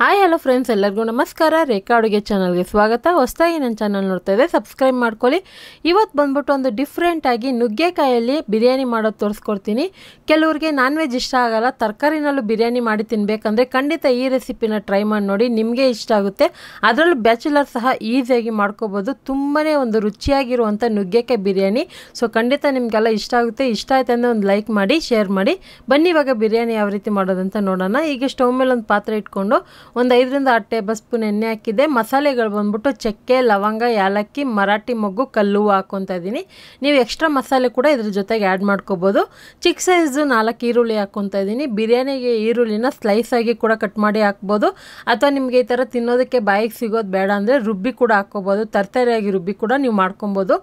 hi hello friends ಎಲ್ಲರಿಗೂ ನಮಸ್ಕಾರ ರೇಖಾ ಅಡುಗೆ ಚಾನಲ್ಗೆ ಸ್ವಾಗತ ಹೊಸದಾಗಿ ನನ್ನ ಚಾನಲ್ ನೋಡ್ತಾ ಇದೆ ಸಬ್ಸ್ಕ್ರೈಬ್ ಮಾಡ್ಕೊಳ್ಳಿ ಇವತ್ತು ಬಂದ್ಬಿಟ್ಟು ಒಂದು ಡಿಫ್ರೆಂಟಾಗಿ ನುಗ್ಗೆಕಾಯಲ್ಲಿ ಬಿರಿಯಾನಿ ಮಾಡೋದು ತೋರಿಸ್ಕೊಡ್ತೀನಿ ಕೆಲವ್ರಿಗೆ ನಾನ್ ವೆಜ್ ಇಷ್ಟ ಆಗೋಲ್ಲ ತರಕಾರಿನಲ್ಲೂ ಬಿರಿಯಾನಿ ಮಾಡಿ ತಿನ್ನಬೇಕಂದ್ರೆ ಖಂಡಿತ ಈ ರೆಸಿಪಿನ ಟ್ರೈ ಮಾಡಿ ನೋಡಿ ನಿಮಗೆ ಇಷ್ಟ ಆಗುತ್ತೆ ಅದರಲ್ಲೂ ಬ್ಯಾಚುಲರ್ ಸಹ ಈಸಿಯಾಗಿ ಮಾಡ್ಕೋಬೋದು ತುಂಬಾ ಒಂದು ರುಚಿಯಾಗಿರುವಂಥ ನುಗ್ಗೆಕಾಯಿ ಬಿರಿಯಾನಿ ಸೊ ಖಂಡಿತ ನಿಮಗೆಲ್ಲ ಇಷ್ಟ ಆಗುತ್ತೆ ಇಷ್ಟ ಆಯ್ತು ಅಂದರೆ ಒಂದು ಲೈಕ್ ಮಾಡಿ ಶೇರ್ ಮಾಡಿ ಬನ್ನಿ ಇವಾಗ ಬಿರಿಯಾನಿ ಯಾವ ರೀತಿ ಮಾಡೋದಂತ ನೋಡೋಣ ಈಗ ಸ್ಟವ್ ಮೇಲೆ ಒಂದು ಪಾತ್ರೆ ಇಟ್ಕೊಂಡು ಒಂದು ಐದರಿಂದ ಆರು ಟೇಬಲ್ ಸ್ಪೂನ್ ಎಣ್ಣೆ ಹಾಕಿದೆ ಮಸಾಲೆಗಳು ಬಂದ್ಬಿಟ್ಟು ಚಕ್ಕೆ ಲವಂಗ ಯಾಲಕ್ಕಿ ಮರಾಠಿ ಮೊಗ್ಗು ಕಲ್ಲು ಹಾಕೊತ ಇದ್ದೀನಿ ನೀವು ಎಕ್ಸ್ಟ್ರಾ ಮಸಾಲೆ ಕೂಡ ಇದ್ರ ಜೊತೆಗೆ ಆ್ಯಡ್ ಮಾಡ್ಕೋಬೋದು ಚಿಕ್ಕ ಸೈಜು ನಾಲ್ಕು ಈರುಳ್ಳಿ ಹಾಕ್ಕೊಂತ ಇದ್ದೀನಿ ಬಿರಿಯಾನಿಗೆ ಈರುಳ್ಳಿನ ಸ್ಲೈಸ್ ಆಗಿ ಕೂಡ ಕಟ್ ಮಾಡಿ ಹಾಕ್ಬೋದು ಅಥವಾ ನಿಮಗೆ ಈ ಥರ ತಿನ್ನೋದಕ್ಕೆ ಬಾಯಿಗೆ ಸಿಗೋದು ಬೇಡ ಅಂದರೆ ರುಬ್ಬಿ ಕೂಡ ಹಾಕ್ಕೋಬೋದು ತರಕಾರಿಯಾಗಿ ರುಬ್ಬಿ ಕೂಡ ನೀವು ಮಾಡ್ಕೊಬೋದು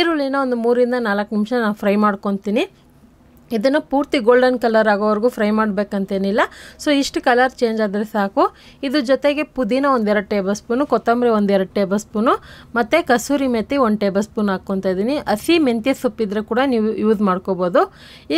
ಈರುಳ್ಳಿನ ಒಂದು ಮೂರಿಂದ ನಾಲ್ಕು ನಿಮಿಷ ನಾನು ಫ್ರೈ ಮಾಡ್ಕೊತೀನಿ ಇದನ್ನು ಪೂರ್ತಿ ಗೋಲ್ಡನ್ ಕಲರ್ ಆಗೋವರೆಗೂ ಫ್ರೈ ಮಾಡಬೇಕಂತೇನಿಲ್ಲ ಸೊ ಇಷ್ಟು ಕಲರ್ ಚೇಂಜ್ ಆದರೆ ಸಾಕು ಇದು ಜೊತೆಗೆ ಪುದೀನ ಒಂದೆರಡು ಟೇಬಲ್ ಸ್ಪೂನು ಕೊತ್ತಂಬರಿ ಒಂದೆರಡು ಟೇಬಲ್ ಸ್ಪೂನು ಮತ್ತು ಕಸೂರಿ ಮೆತ್ತಿ ಒಂದು ಟೇಬಲ್ ಸ್ಪೂನ್ ಹಾಕ್ಕೊತಾ ಇದ್ದೀನಿ ಹಸಿ ಮೆಂತ್ಯ ಸೊಪ್ಪಿದ್ರೆ ಕೂಡ ನೀವು ಯೂಸ್ ಮಾಡ್ಕೋಬೋದು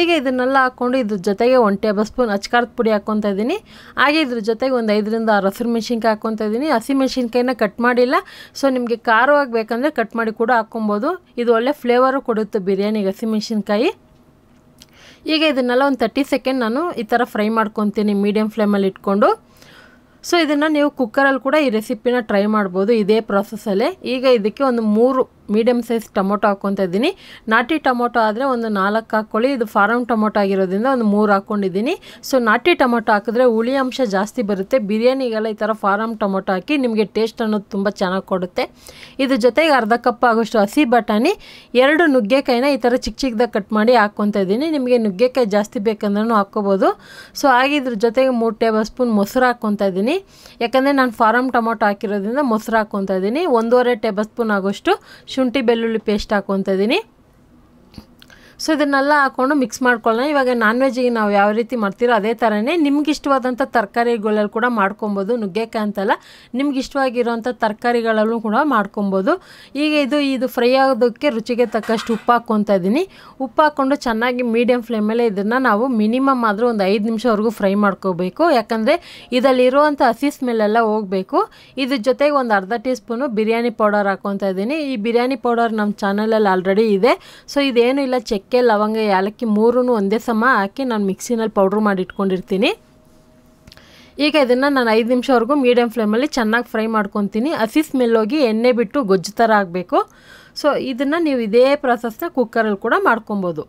ಈಗ ಇದನ್ನೆಲ್ಲ ಹಾಕ್ಕೊಂಡು ಇದ್ರ ಜೊತೆಗೆ ಒಂದು ಟೇಬಲ್ ಸ್ಪೂನ್ ಅಚ್ಕಾರದ ಪುಡಿ ಹಾಕ್ಕೊತಾ ಇದ್ದೀನಿ ಹಾಗೆ ಇದ್ರ ಜೊತೆಗೆ ಒಂದು ಐದರಿಂದ ಆರು ಹಸಿರು ಮೆಣಸಿನ್ಕಾಯಿ ಹಾಕ್ಕೊತಾ ಇದ್ದೀನಿ ಹಸಿ ಮೆಣಸಿನ್ಕಾಯಿನ ಕಟ್ ಮಾಡಿಲ್ಲ ಸೊ ನಿಮಗೆ ಖಾರವಾಗಿ ಬೇಕಂದರೆ ಕಟ್ ಮಾಡಿ ಕೂಡ ಹಾಕ್ಕೊಬೋದು ಇದು ಒಳ್ಳೆ ಫ್ಲೇವರು ಕೊಡುತ್ತೆ ಬಿರಿಯಾನಿಗೆ ಹಸಿ ಮೆಣಸಿನ್ಕಾಯಿ ಈಗ ಇದನ್ನೆಲ್ಲ ಒಂದು ತರ್ಟಿ ಸೆಕೆಂಡ್ ನಾನು ಈ ಥರ ಫ್ರೈ ಮಾಡ್ಕೊತೀನಿ ಮೀಡಿಯಮ್ ಫ್ಲೇಮಲ್ಲಿ ಇಟ್ಕೊಂಡು ಸೊ ಇದನ್ನು ನೀವು ಕುಕ್ಕರಲ್ಲಿ ಕೂಡ ಈ ರೆಸಿಪಿನ ಟ್ರೈ ಮಾಡ್ಬೋದು ಇದೇ ಪ್ರಾಸೆಸಲ್ಲೇ ಈಗ ಇದಕ್ಕೆ ಒಂದು ಮೂರು ಮೀಡಿಯಮ್ ಸೈಜ್ ಟೊಮೊಟೊ ಹಾಕ್ಕೊಂತ ಇದ್ದೀನಿ ನಾಟಿ ಟೊಮೊಟೊ ಆದರೆ ಒಂದು ನಾಲ್ಕು ಹಾಕ್ಕೊಳ್ಳಿ ಇದು ಫಾರಮ್ ಟೊಮೊಟೊ ಆಗಿರೋದ್ರಿಂದ ಒಂದು ಮೂರು ಹಾಕ್ಕೊಂಡಿದ್ದೀನಿ ಸೊ ನಾಟಿ ಟೊಮೊಟೊ ಹಾಕಿದ್ರೆ ಹುಳಿ ಅಂಶ ಜಾಸ್ತಿ ಬರುತ್ತೆ ಬಿರಿಯಾನಿಗೆಲ್ಲ ಈ ಥರ ಫಾರಮ್ ಟೊಮೊಟೊ ಹಾಕಿ ನಿಮಗೆ ಟೇಸ್ಟ್ ಅನ್ನೋದು ತುಂಬ ಚೆನ್ನಾಗಿ ಕೊಡುತ್ತೆ ಇದ್ರ ಜೊತೆಗೆ ಅರ್ಧ ಕಪ್ ಆಗೋಷ್ಟು ಹಸಿ ಬಟಾಣಿ ಎರಡು ನುಗ್ಗೆಕಾಯಿನ ಈ ಥರ ಚಿಕ್ಕ ಚಿಕ್ಕದಾಗ ಕಟ್ ಮಾಡಿ ಹಾಕ್ಕೊತ ಇದ್ದೀನಿ ನಿಮಗೆ ನುಗ್ಗೆಕಾಯಿ ಜಾಸ್ತಿ ಬೇಕಂದ್ರೂ ಹಾಕ್ಕೋಬೋದು ಸೊ ಹಾಗೆ ಇದ್ರ ಜೊತೆಗೆ ಮೂರು ಟೇಬಲ್ ಸ್ಪೂನ್ ಮೊಸರು ಹಾಕ್ಕೊತ ಇದ್ದೀನಿ ಯಾಕಂದರೆ ನಾನು ಫಾರಮ್ ಟೊಮೊಟೊ ಹಾಕಿರೋದ್ರಿಂದ ಮೊಸರು ಹಾಕ್ಕೊತ ಇದ್ದೀನಿ ಒಂದೂವರೆ ಟೇಬಲ್ ಸ್ಪೂನ್ ಆಗೋಷ್ಟು ಶುಂಠಿ ಬೆಳ್ಳುಳ್ಳಿ ಪೇಸ್ಟ್ ಹಾಕೊತದೀನಿ ಸೊ ಇದನ್ನೆಲ್ಲ ಹಾಕೊಂಡು ಮಿಕ್ಸ್ ಮಾಡ್ಕೊಳ್ಳೋಣ ಇವಾಗ ನಾನ್ ವೆಜ್ಜಿಗೆ ನಾವು ಯಾವ ರೀತಿ ಮಾಡ್ತೀರೋ ಅದೇ ಥರನೇ ನಿಮ್ಗೆ ಇಷ್ಟವಾದಂಥ ತರಕಾರಿಗಳಲ್ಲಿ ಕೂಡ ಮಾಡ್ಕೊಬೋದು ನುಗ್ಗೆಕಾಯಿ ಅಂತಲ್ಲ ನಿಮ್ಗೆ ಇಷ್ಟವಾಗಿರುವಂಥ ತರಕಾರಿಗಳಲ್ಲೂ ಕೂಡ ಮಾಡ್ಕೊಬೋದು ಈಗ ಇದು ಇದು ಫ್ರೈ ಆಗೋದಕ್ಕೆ ರುಚಿಗೆ ತಕ್ಕಷ್ಟು ಉಪ್ಪು ಹಾಕ್ಕೊತಾ ಇದ್ದೀನಿ ಉಪ್ಪು ಹಾಕ್ಕೊಂಡು ಚೆನ್ನಾಗಿ ಮೀಡಿಯಂ ಫ್ಲೇಮಲ್ಲೇ ಇದನ್ನು ನಾವು ಮಿನಿಮಮ್ ಆದರೂ ಒಂದು ಐದು ನಿಮಿಷವರೆಗೂ ಫ್ರೈ ಮಾಡ್ಕೋಬೇಕು ಯಾಕಂದರೆ ಇದರಲ್ಲಿರುವಂಥ ಹಸಿ ಸ್ಮೆಲ್ಲೆಲ್ಲ ಹೋಗಬೇಕು ಇದ್ರ ಜೊತೆಗೆ ಒಂದು ಅರ್ಧ ಟೀ ಸ್ಪೂನು ಬಿರಿಯಾನಿ ಪೌಡರ್ ಹಾಕ್ಕೊತಾ ಇದ್ದೀನಿ ಈ ಬಿರಿಯಾನಿ ಪೌಡರ್ ನಮ್ಮ ಚಾನಲಲ್ಲಿ ಆಲ್ರೆಡಿ ಇದೆ ಸೊ ಇದೇನು ಇಲ್ಲ ಚೆಕ್ ಚಕ್ಕೆ ಲವಂಗ ಏಲಕ್ಕಿ ಮೂರೂ ಒಂದೇ ಸಮ ಹಾಕಿ ನಾನು ಮಿಕ್ಸಿನಲ್ಲಿ ಪೌಡ್ರ್ ಮಾಡಿ ಇಟ್ಕೊಂಡಿರ್ತೀನಿ ಈಗ ಇದನ್ನು ನಾನು ಐದು ನಿಮಿಷವರೆಗೂ ಮೀಡಿಯಂ ಫ್ಲೇಮಲ್ಲಿ ಚೆನ್ನಾಗಿ ಫ್ರೈ ಮಾಡ್ಕೊತೀನಿ ಹಸಿ ಸ್ಮೆಲ್ ಹೋಗಿ ಎಣ್ಣೆ ಬಿಟ್ಟು ಗೊಜ್ಜು ಥರ ಆಗಬೇಕು ಸೊ ಇದನ್ನು ನೀವು ಇದೇ ಪ್ರಾಸೆಸ್ನ ಕುಕ್ಕರಲ್ಲಿ ಕೂಡ ಮಾಡ್ಕೊಬೋದು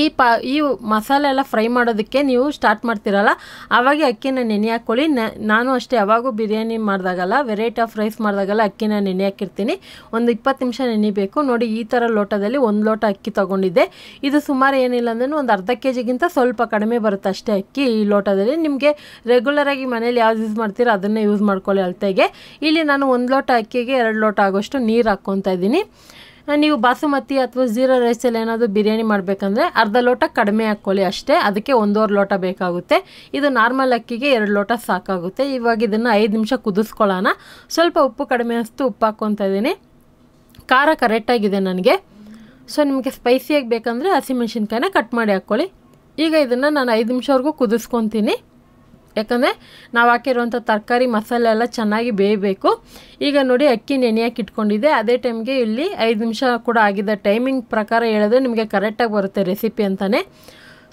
ಈ ಪಾ ಈ ಮಸಾಲೆ ಎಲ್ಲ ಫ್ರೈ ಮಾಡೋದಕ್ಕೆ ನೀವು ಸ್ಟಾರ್ಟ್ ಮಾಡ್ತಿರಲ್ಲ ಆವಾಗೆ ಅಕ್ಕಿನ ನೆನೆ ಹಾಕ್ಕೊಳ್ಳಿ ನಾನು ಅಷ್ಟೇ ಯಾವಾಗೂ ಬಿರಿಯಾನಿ ಮಾಡಿದಾಗಲ್ಲ ವೆರೈಟಿ ಆಫ್ ರೈಸ್ ಮಾಡಿದಾಗಲ್ಲ ಅಕ್ಕಿನ ನೆನೆ ಹಾಕಿರ್ತೀನಿ ಒಂದು ಇಪ್ಪತ್ತು ನಿಮಿಷ ನೆನೆಬೇಕು ನೋಡಿ ಈ ಥರ ಲೋಟದಲ್ಲಿ ಒಂದು ಲೋಟ ಅಕ್ಕಿ ತೊಗೊಂಡಿದ್ದೆ ಇದು ಸುಮಾರು ಏನಿಲ್ಲ ಅಂದ್ರೂ ಒಂದು ಅರ್ಧ ಕೆ ಜಿಗಿಂತ ಸ್ವಲ್ಪ ಕಡಿಮೆ ಬರುತ್ತೆ ಅಷ್ಟೇ ಅಕ್ಕಿ ಈ ಲೋಟದಲ್ಲಿ ನಿಮಗೆ ರೆಗ್ಯುಲರಾಗಿ ಮನೇಲಿ ಯಾವ್ದು ಯೂಸ್ ಮಾಡ್ತೀರೋ ಅದನ್ನೇ ಯೂಸ್ ಮಾಡ್ಕೊಳ್ಳಿ ಅಳತೆಗೆ ಇಲ್ಲಿ ನಾನು ಒಂದು ಲೋಟ ಅಕ್ಕಿಗೆ ಎರಡು ಲೋಟ ಆಗೋಷ್ಟು ನೀರು ಹಾಕ್ಕೊತಾ ಇದ್ದೀನಿ ನೀವು ಬಾಸುಮತಿ ಅಥವಾ ಜೀರಾ ರೈಸಲ್ಲಿ ಏನಾದರೂ ಬಿರಿಯಾನಿ ಮಾಡಬೇಕಂದ್ರೆ ಅರ್ಧ ಲೋಟ ಕಡಿಮೆ ಹಾಕ್ಕೊಳ್ಳಿ ಅಷ್ಟೇ ಅದಕ್ಕೆ ಒಂದೂವರೆ ಲೋಟ ಬೇಕಾಗುತ್ತೆ ಇದು ನಾರ್ಮಲ್ ಅಕ್ಕಿಗೆ ಎರಡು ಲೋಟ ಸಾಕಾಗುತ್ತೆ ಇವಾಗ ಇದನ್ನು ಐದು ನಿಮಿಷ ಕುದಿಸ್ಕೊಳ್ಳೋಣ ಸ್ವಲ್ಪ ಉಪ್ಪು ಕಡಿಮೆ ಅಷ್ಟು ಉಪ್ಪು ಹಾಕ್ಕೊತ ಇದ್ದೀನಿ ಖಾರ ಕರೆಕ್ಟಾಗಿದೆ ನನಗೆ ಸೊ ನಿಮಗೆ ಸ್ಪೈಸಿಯಾಗಿ ಬೇಕಂದರೆ ಹಸಿಮೆಣ್ಸಿನ್ಕಾಯಿನ ಕಟ್ ಮಾಡಿ ಹಾಕ್ಕೊಳ್ಳಿ ಈಗ ಇದನ್ನು ನಾನು ಐದು ನಿಮಿಷವರೆಗೂ ಕುದಿಸ್ಕೊತೀನಿ ಯಾಕಂದರೆ ನಾವು ಹಾಕಿರುವಂಥ ತರಕಾರಿ ಮಸಾಲೆ ಎಲ್ಲ ಚೆನ್ನಾಗಿ ಬೇಯಬೇಕು ಈಗ ನೋಡಿ ಅಕ್ಕಿ ನೆನೆಯಕ್ಕೆ ಇಟ್ಕೊಂಡಿದ್ದೆ ಅದೇ ಟೈಮ್ಗೆ ಇಲ್ಲಿ ಐದು ನಿಮಿಷ ಕೂಡ ಆಗಿದೆ ಟೈಮಿಂಗ್ ಪ್ರಕಾರ ಹೇಳಿದ್ರೆ ನಿಮಗೆ ಕರೆಕ್ಟಾಗಿ ಬರುತ್ತೆ ರೆಸಿಪಿ ಅಂತಲೇ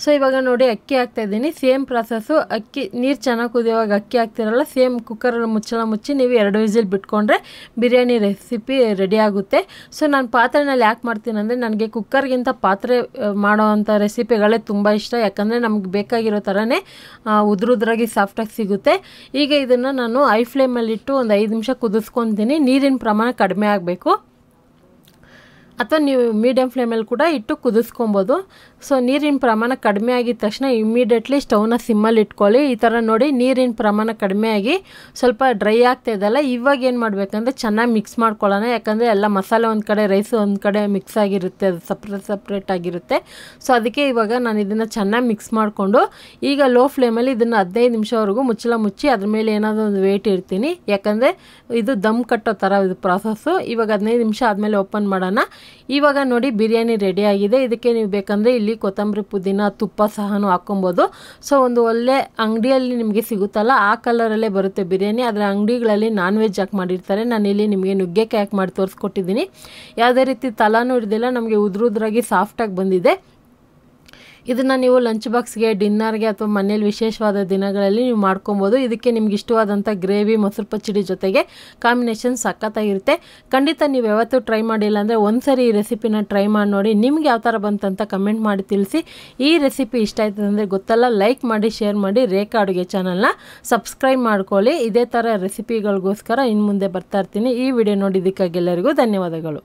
ಸೊ ಇವಾಗ ನೋಡಿ ಅಕ್ಕಿ ಹಾಕ್ತಾ ಇದ್ದೀನಿ ಸೇಮ್ ಪ್ರಾಸೆಸ್ಸು ಅಕ್ಕಿ ನೀರು ಚೆನ್ನಾಗಿ ಕುದಿಯೋವಾಗ ಅಕ್ಕಿ ಹಾಕ್ತಿರಲ್ಲ ಸೇಮ್ ಕುಕ್ಕರ್ ಮುಚ್ಚಳ ಮುಚ್ಚಿ ನೀವು ಎರಡು ವಿಸಿಲ್ ಬಿಟ್ಕೊಂಡ್ರೆ ಬಿರಿಯಾನಿ ರೆಸಿಪಿ ರೆಡಿ ಆಗುತ್ತೆ ಸೊ ನಾನು ಪಾತ್ರೆನಲ್ಲಿ ಯಾಕೆ ಮಾಡ್ತೀನಿ ಅಂದರೆ ನನಗೆ ಕುಕ್ಕರ್ಗಿಂತ ಪಾತ್ರೆ ಮಾಡೋವಂಥ ರೆಸಿಪಿಗಳೇ ತುಂಬ ಇಷ್ಟ ಯಾಕಂದರೆ ನಮಗೆ ಬೇಕಾಗಿರೋ ಥರನೇ ಉದ್ರುದ್ರಾಗಿ ಸಾಫ್ಟಾಗಿ ಸಿಗುತ್ತೆ ಈಗ ಇದನ್ನು ನಾನು ಐ ಫ್ಲೇಮಲ್ಲಿಟ್ಟು ಒಂದು ಐದು ನಿಮಿಷ ಕುದಿಸ್ಕೊತೀನಿ ನೀರಿನ ಪ್ರಮಾಣ ಕಡಿಮೆ ಆಗಬೇಕು ಅಥವಾ ನೀವು ಮೀಡಿಯಂ ಫ್ಲೇಮಲ್ಲಿ ಕೂಡ ಇಟ್ಟು ಕುದಿಸ್ಕೊಬೋದು ಸೊ ನೀರಿನ ಪ್ರಮಾಣ ಕಡಿಮೆ ಆಗಿದ ತಕ್ಷಣ ಇಮ್ಮಿಡಿಯೇಟ್ಲಿ ಸ್ಟೌನ ಸಿಮ್ಮಲ್ಲಿ ಇಟ್ಕೊಳ್ಳಿ ಈ ಥರ ನೋಡಿ ನೀರಿನ ಪ್ರಮಾಣ ಕಡಿಮೆ ಆಗಿ ಸ್ವಲ್ಪ ಡ್ರೈ ಆಗ್ತಾ ಇದ್ದಲ್ಲ ಇವಾಗ ಏನು ಮಾಡಬೇಕಂದ್ರೆ ಚೆನ್ನಾಗಿ ಮಿಕ್ಸ್ ಮಾಡ್ಕೊಳ್ಳೋಣ ಯಾಕಂದರೆ ಎಲ್ಲ ಮಸಾಲೆ ಒಂದು ಕಡೆ ರೈಸು ಒಂದು ಕಡೆ ಮಿಕ್ಸ್ ಆಗಿರುತ್ತೆ ಅದು ಸಪ್ರೇಟ್ ಸಪ್ರೇಟ್ ಆಗಿರುತ್ತೆ ಸೊ ಅದಕ್ಕೆ ಇವಾಗ ನಾನು ಇದನ್ನು ಚೆನ್ನಾಗಿ ಮಿಕ್ಸ್ ಮಾಡಿಕೊಂಡು ಈಗ ಲೋ ಫ್ಲೇಮಲ್ಲಿ ಇದನ್ನು ಹದಿನೈದು ನಿಮಿಷವರೆಗೂ ಮುಚ್ಚಲ ಮುಚ್ಚಿ ಅದ್ರ ಮೇಲೆ ಏನಾದರೂ ಒಂದು ವೇಟ್ ಇರ್ತೀನಿ ಯಾಕಂದರೆ ಇದು ದಮ್ ಕಟ್ಟೋ ಥರ ಇದು ಪ್ರಾಸೆಸ್ಸು ಇವಾಗ ಹದಿನೈದು ನಿಮಿಷ ಆದಮೇಲೆ ಓಪನ್ ಮಾಡೋಣ ಇವಾಗ ನೋಡಿ ಬಿರಿಯಾನಿ ರೆಡಿ ಆಗಿದೆ ಇದಕ್ಕೆ ನೀವು ಬೇಕಂದರೆ ಇಲ್ಲಿ ಕೊತ್ತಂಬರಿ ಪುದೀನ ತುಪ್ಪ ಸಹನು ಹಾಕ್ಕೊಬೋದು ಸೊ ಒಂದು ಒಳ್ಳೆ ಅಂಗಡಿಯಲ್ಲಿ ನಿಮಗೆ ಸಿಗುತ್ತಲ್ಲ ಆ ಕಲರಲ್ಲೇ ಬರುತ್ತೆ ಬಿರಿಯಾನಿ ಅದರ ಅಂಗಡಿಗಳಲ್ಲಿ ನಾನ್ ವೆಜ್ ಹಾಕಿ ಮಾಡಿರ್ತಾರೆ ನಾನಿಲ್ಲಿ ನಿಮಗೆ ನುಗ್ಗೆಕಾಯಿ ಹಾಕಿ ಮಾಡಿ ತೋರಿಸ್ಕೊಟ್ಟಿದ್ದೀನಿ ಯಾವುದೇ ರೀತಿ ತಲಾನು ಇರೋದಿಲ್ಲ ನಮಗೆ ಉದ್ರಾಗಿ ಸಾಫ್ಟಾಗಿ ಬಂದಿದೆ ಇದನ್ನು ನೀವು ಲಂಚ್ ಬಾಕ್ಸ್ಗೆ ಡಿನ್ನರ್ಗೆ ಅಥವಾ ಮನೇಲಿ ವಿಶೇಷವಾದ ದಿನಗಳಲ್ಲಿ ನೀವು ಮಾಡ್ಕೊಬೋದು ಇದಕ್ಕೆ ನಿಮ್ಗೆ ಇಷ್ಟವಾದಂಥ ಗ್ರೇವಿ ಮೊಸರು ಪಚ್ಚಡಿ ಜೊತೆಗೆ ಕಾಂಬಿನೇಷನ್ ಸಖತ್ತಾಗಿರುತ್ತೆ ಖಂಡಿತ ನೀವು ಯಾವತ್ತೂ ಟ್ರೈ ಮಾಡಿಲ್ಲ ಅಂದರೆ ಒಂದು ಸರಿ ಈ ರೆಸಿಪಿನ ಟ್ರೈ ಮಾಡಿ ನೋಡಿ ನಿಮ್ಗೆ ಯಾವ ಥರ ಬಂತಂತ ಕಮೆಂಟ್ ಮಾಡಿ ತಿಳಿಸಿ ಈ ರೆಸಿಪಿ ಇಷ್ಟ ಆಯ್ತದೆ ಅಂದರೆ ಗೊತ್ತಲ್ಲ ಲೈಕ್ ಮಾಡಿ ಶೇರ್ ಮಾಡಿ ರೇಖಾ ಅಡುಗೆ ಚಾನಲ್ನ ಸಬ್ಸ್ಕ್ರೈಬ್ ಮಾಡ್ಕೊಳ್ಳಿ ಇದೇ ಥರ ರೆಸಿಪಿಗಳಿಗೋಸ್ಕರ ಇನ್ನು ಮುಂದೆ ಬರ್ತಾ ಇರ್ತೀನಿ ಈ ವಿಡಿಯೋ ನೋಡಿದ್ದಕ್ಕಾಗಿ ಎಲ್ಲರಿಗೂ ಧನ್ಯವಾದಗಳು